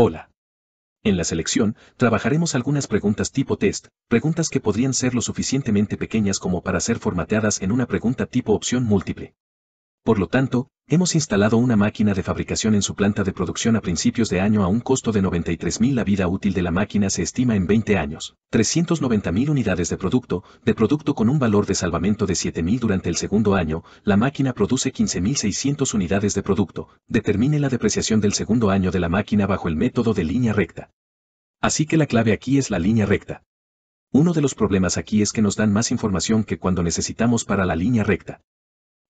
Hola. En la selección, trabajaremos algunas preguntas tipo test, preguntas que podrían ser lo suficientemente pequeñas como para ser formateadas en una pregunta tipo opción múltiple. Por lo tanto, hemos instalado una máquina de fabricación en su planta de producción a principios de año a un costo de 93.000. La vida útil de la máquina se estima en 20 años. 390.000 unidades de producto, de producto con un valor de salvamento de 7.000 durante el segundo año, la máquina produce 15.600 unidades de producto. Determine la depreciación del segundo año de la máquina bajo el método de línea recta. Así que la clave aquí es la línea recta. Uno de los problemas aquí es que nos dan más información que cuando necesitamos para la línea recta.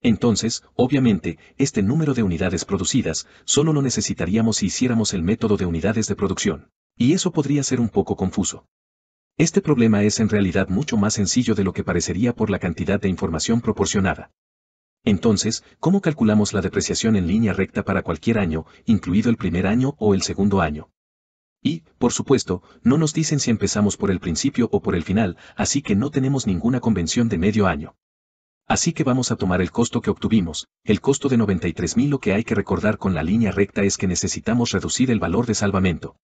Entonces, obviamente, este número de unidades producidas solo lo necesitaríamos si hiciéramos el método de unidades de producción. Y eso podría ser un poco confuso. Este problema es en realidad mucho más sencillo de lo que parecería por la cantidad de información proporcionada. Entonces, ¿cómo calculamos la depreciación en línea recta para cualquier año, incluido el primer año o el segundo año? Y, por supuesto, no nos dicen si empezamos por el principio o por el final, así que no tenemos ninguna convención de medio año. Así que vamos a tomar el costo que obtuvimos, el costo de 93.000 lo que hay que recordar con la línea recta es que necesitamos reducir el valor de salvamento.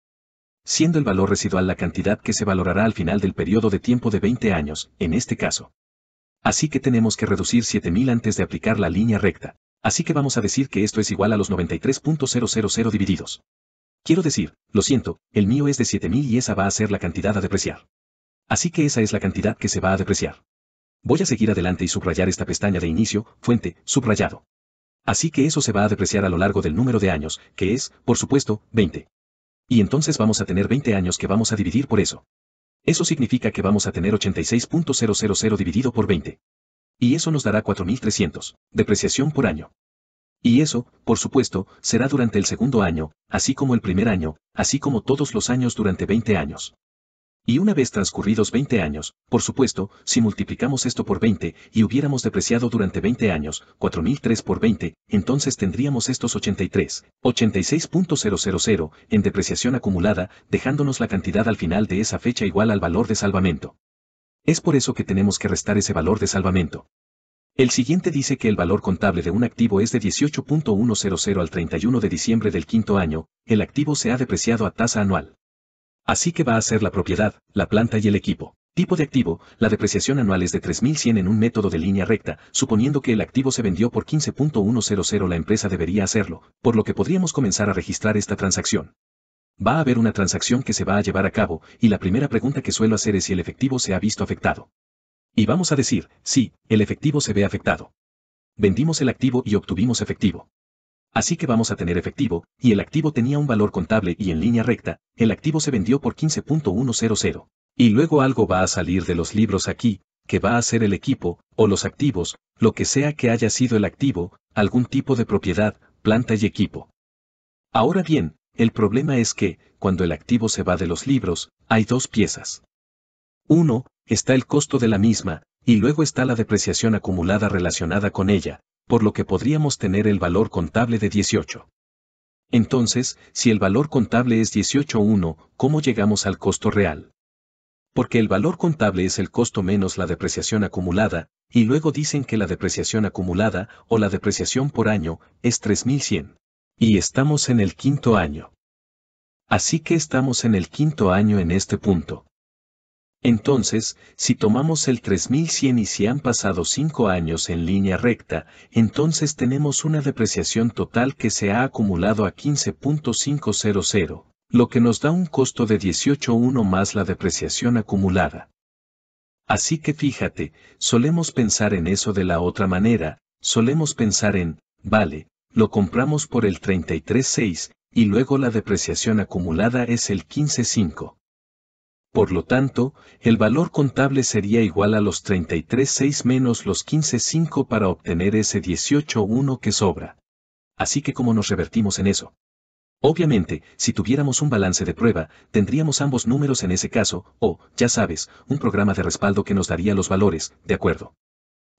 Siendo el valor residual la cantidad que se valorará al final del periodo de tiempo de 20 años, en este caso. Así que tenemos que reducir 7.000 antes de aplicar la línea recta. Así que vamos a decir que esto es igual a los 93.000 divididos. Quiero decir, lo siento, el mío es de 7.000 y esa va a ser la cantidad a depreciar. Así que esa es la cantidad que se va a depreciar. Voy a seguir adelante y subrayar esta pestaña de inicio, fuente, subrayado. Así que eso se va a depreciar a lo largo del número de años, que es, por supuesto, 20. Y entonces vamos a tener 20 años que vamos a dividir por eso. Eso significa que vamos a tener 86.000 dividido por 20. Y eso nos dará 4.300, depreciación por año. Y eso, por supuesto, será durante el segundo año, así como el primer año, así como todos los años durante 20 años. Y una vez transcurridos 20 años, por supuesto, si multiplicamos esto por 20 y hubiéramos depreciado durante 20 años, 4003 por 20, entonces tendríamos estos 83, 86.000 en depreciación acumulada, dejándonos la cantidad al final de esa fecha igual al valor de salvamento. Es por eso que tenemos que restar ese valor de salvamento. El siguiente dice que el valor contable de un activo es de 18.100 al 31 de diciembre del quinto año, el activo se ha depreciado a tasa anual. Así que va a ser la propiedad, la planta y el equipo. Tipo de activo, la depreciación anual es de 3.100 en un método de línea recta, suponiendo que el activo se vendió por 15.100 la empresa debería hacerlo, por lo que podríamos comenzar a registrar esta transacción. Va a haber una transacción que se va a llevar a cabo, y la primera pregunta que suelo hacer es si el efectivo se ha visto afectado. Y vamos a decir, sí, el efectivo se ve afectado. Vendimos el activo y obtuvimos efectivo. Así que vamos a tener efectivo, y el activo tenía un valor contable y en línea recta, el activo se vendió por 15.100. Y luego algo va a salir de los libros aquí, que va a ser el equipo, o los activos, lo que sea que haya sido el activo, algún tipo de propiedad, planta y equipo. Ahora bien, el problema es que, cuando el activo se va de los libros, hay dos piezas. Uno, está el costo de la misma, y luego está la depreciación acumulada relacionada con ella, por lo que podríamos tener el valor contable de 18. Entonces, si el valor contable es 18.1, ¿cómo llegamos al costo real? Porque el valor contable es el costo menos la depreciación acumulada, y luego dicen que la depreciación acumulada, o la depreciación por año, es 3.100. Y estamos en el quinto año. Así que estamos en el quinto año en este punto. Entonces, si tomamos el 3100 y si han pasado 5 años en línea recta, entonces tenemos una depreciación total que se ha acumulado a 15.500, lo que nos da un costo de 18.1 más la depreciación acumulada. Así que fíjate, solemos pensar en eso de la otra manera, solemos pensar en, vale, lo compramos por el 33.6, y luego la depreciación acumulada es el 15.5. Por lo tanto, el valor contable sería igual a los 33.6 menos los 15.5 para obtener ese 18.1 que sobra. Así que ¿cómo nos revertimos en eso. Obviamente, si tuviéramos un balance de prueba, tendríamos ambos números en ese caso, o, ya sabes, un programa de respaldo que nos daría los valores, ¿de acuerdo?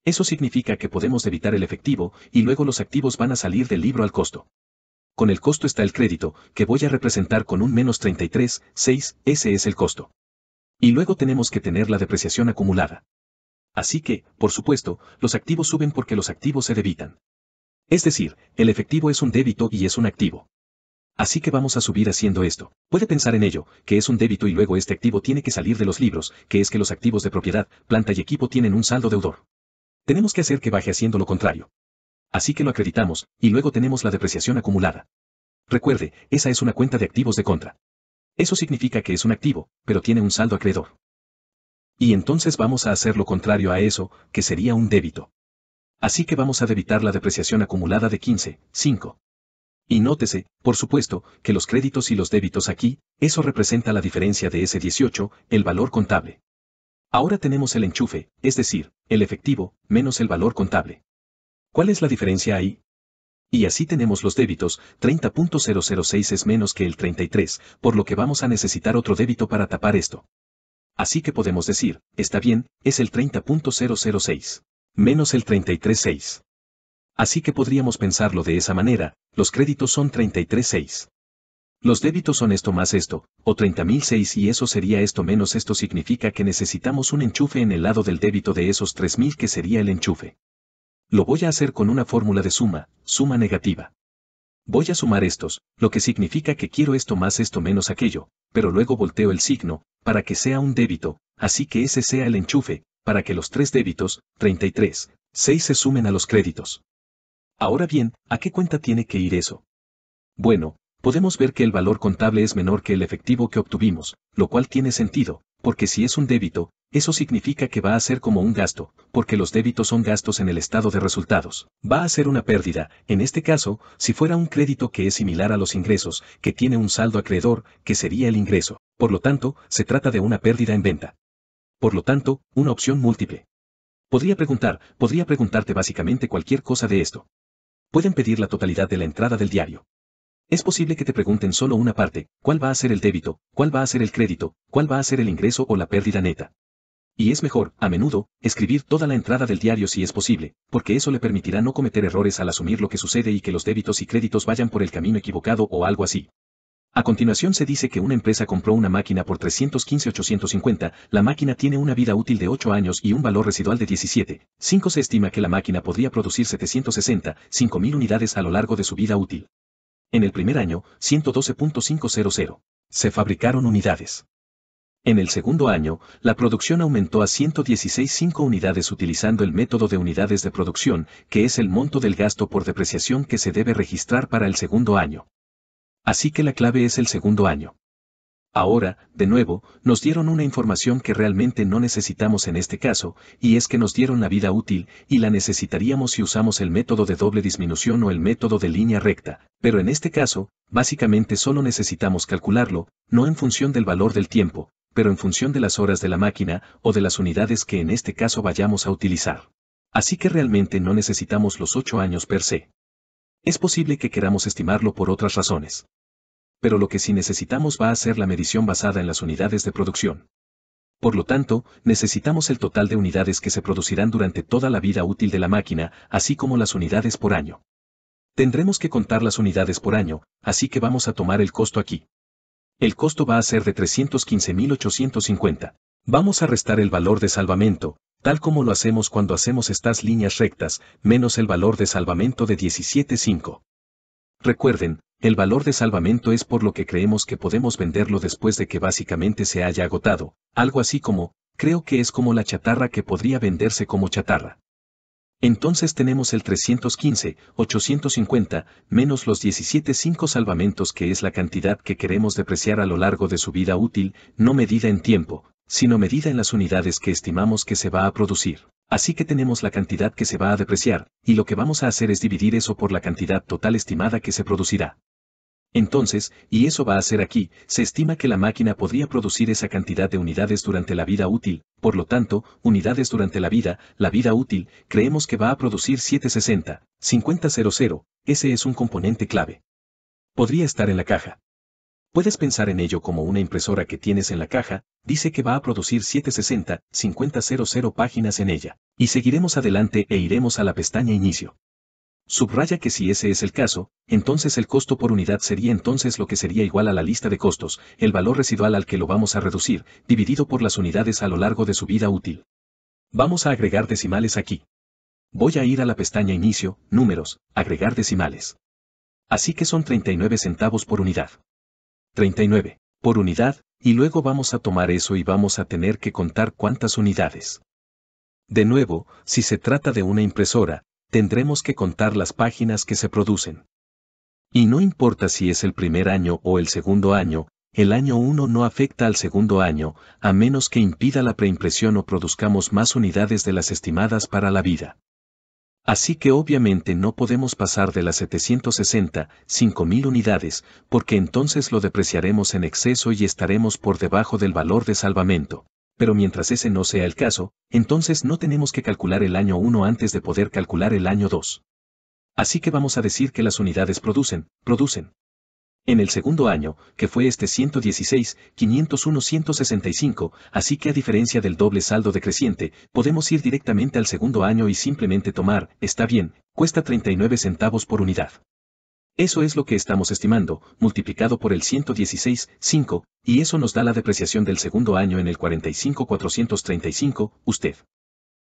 Eso significa que podemos evitar el efectivo, y luego los activos van a salir del libro al costo. Con el costo está el crédito, que voy a representar con un menos 33, ese es el costo. Y luego tenemos que tener la depreciación acumulada. Así que, por supuesto, los activos suben porque los activos se debitan. Es decir, el efectivo es un débito y es un activo. Así que vamos a subir haciendo esto. Puede pensar en ello, que es un débito y luego este activo tiene que salir de los libros, que es que los activos de propiedad, planta y equipo tienen un saldo deudor. Tenemos que hacer que baje haciendo lo contrario. Así que lo acreditamos, y luego tenemos la depreciación acumulada. Recuerde, esa es una cuenta de activos de contra. Eso significa que es un activo, pero tiene un saldo acreedor. Y entonces vamos a hacer lo contrario a eso, que sería un débito. Así que vamos a debitar la depreciación acumulada de 15, 5. Y nótese, por supuesto, que los créditos y los débitos aquí, eso representa la diferencia de ese 18, el valor contable. Ahora tenemos el enchufe, es decir, el efectivo, menos el valor contable. ¿Cuál es la diferencia ahí? Y así tenemos los débitos, 30.006 es menos que el 33, por lo que vamos a necesitar otro débito para tapar esto. Así que podemos decir, está bien, es el 30.006. Menos el 33.6. Así que podríamos pensarlo de esa manera, los créditos son 33.6. Los débitos son esto más esto, o 30.006 y eso sería esto menos esto significa que necesitamos un enchufe en el lado del débito de esos 3.000 que sería el enchufe lo voy a hacer con una fórmula de suma, suma negativa. Voy a sumar estos, lo que significa que quiero esto más esto menos aquello, pero luego volteo el signo, para que sea un débito, así que ese sea el enchufe, para que los tres débitos, 33, 6 se sumen a los créditos. Ahora bien, ¿a qué cuenta tiene que ir eso? Bueno, podemos ver que el valor contable es menor que el efectivo que obtuvimos, lo cual tiene sentido, porque si es un débito, eso significa que va a ser como un gasto, porque los débitos son gastos en el estado de resultados. Va a ser una pérdida, en este caso, si fuera un crédito que es similar a los ingresos, que tiene un saldo acreedor, que sería el ingreso. Por lo tanto, se trata de una pérdida en venta. Por lo tanto, una opción múltiple. Podría preguntar, podría preguntarte básicamente cualquier cosa de esto. Pueden pedir la totalidad de la entrada del diario. Es posible que te pregunten solo una parte, cuál va a ser el débito, cuál va a ser el crédito, cuál va a ser el ingreso o la pérdida neta. Y es mejor, a menudo, escribir toda la entrada del diario si es posible, porque eso le permitirá no cometer errores al asumir lo que sucede y que los débitos y créditos vayan por el camino equivocado o algo así. A continuación se dice que una empresa compró una máquina por 315.850, la máquina tiene una vida útil de 8 años y un valor residual de 17,5 se estima que la máquina podría producir 760, 5.000 unidades a lo largo de su vida útil. En el primer año, 112.500. Se fabricaron unidades. En el segundo año, la producción aumentó a 116.5 unidades utilizando el método de unidades de producción, que es el monto del gasto por depreciación que se debe registrar para el segundo año. Así que la clave es el segundo año. Ahora, de nuevo, nos dieron una información que realmente no necesitamos en este caso, y es que nos dieron la vida útil, y la necesitaríamos si usamos el método de doble disminución o el método de línea recta, pero en este caso, básicamente solo necesitamos calcularlo, no en función del valor del tiempo, pero en función de las horas de la máquina o de las unidades que en este caso vayamos a utilizar. Así que realmente no necesitamos los 8 años per se. Es posible que queramos estimarlo por otras razones. Pero lo que sí necesitamos va a ser la medición basada en las unidades de producción. Por lo tanto, necesitamos el total de unidades que se producirán durante toda la vida útil de la máquina, así como las unidades por año. Tendremos que contar las unidades por año, así que vamos a tomar el costo aquí el costo va a ser de 315.850. Vamos a restar el valor de salvamento, tal como lo hacemos cuando hacemos estas líneas rectas, menos el valor de salvamento de 17.5. Recuerden, el valor de salvamento es por lo que creemos que podemos venderlo después de que básicamente se haya agotado, algo así como, creo que es como la chatarra que podría venderse como chatarra. Entonces tenemos el 315, 850, menos los 17.5 salvamentos que es la cantidad que queremos depreciar a lo largo de su vida útil, no medida en tiempo, sino medida en las unidades que estimamos que se va a producir. Así que tenemos la cantidad que se va a depreciar, y lo que vamos a hacer es dividir eso por la cantidad total estimada que se producirá. Entonces, y eso va a ser aquí, se estima que la máquina podría producir esa cantidad de unidades durante la vida útil, por lo tanto, unidades durante la vida, la vida útil, creemos que va a producir 760, 5000, ese es un componente clave. Podría estar en la caja. Puedes pensar en ello como una impresora que tienes en la caja, dice que va a producir 760, 5000 páginas en ella, y seguiremos adelante e iremos a la pestaña Inicio. Subraya que si ese es el caso, entonces el costo por unidad sería entonces lo que sería igual a la lista de costos, el valor residual al que lo vamos a reducir, dividido por las unidades a lo largo de su vida útil. Vamos a agregar decimales aquí. Voy a ir a la pestaña Inicio, Números, Agregar decimales. Así que son 39 centavos por unidad. 39. Por unidad, y luego vamos a tomar eso y vamos a tener que contar cuántas unidades. De nuevo, si se trata de una impresora, tendremos que contar las páginas que se producen. Y no importa si es el primer año o el segundo año, el año 1 no afecta al segundo año, a menos que impida la preimpresión o produzcamos más unidades de las estimadas para la vida. Así que obviamente no podemos pasar de las 760, 5.000 unidades, porque entonces lo depreciaremos en exceso y estaremos por debajo del valor de salvamento pero mientras ese no sea el caso, entonces no tenemos que calcular el año 1 antes de poder calcular el año 2. Así que vamos a decir que las unidades producen, producen. En el segundo año, que fue este 116, 501, 165, así que a diferencia del doble saldo decreciente, podemos ir directamente al segundo año y simplemente tomar, está bien, cuesta 39 centavos por unidad. Eso es lo que estamos estimando, multiplicado por el 116,5, y eso nos da la depreciación del segundo año en el 45,435, usted.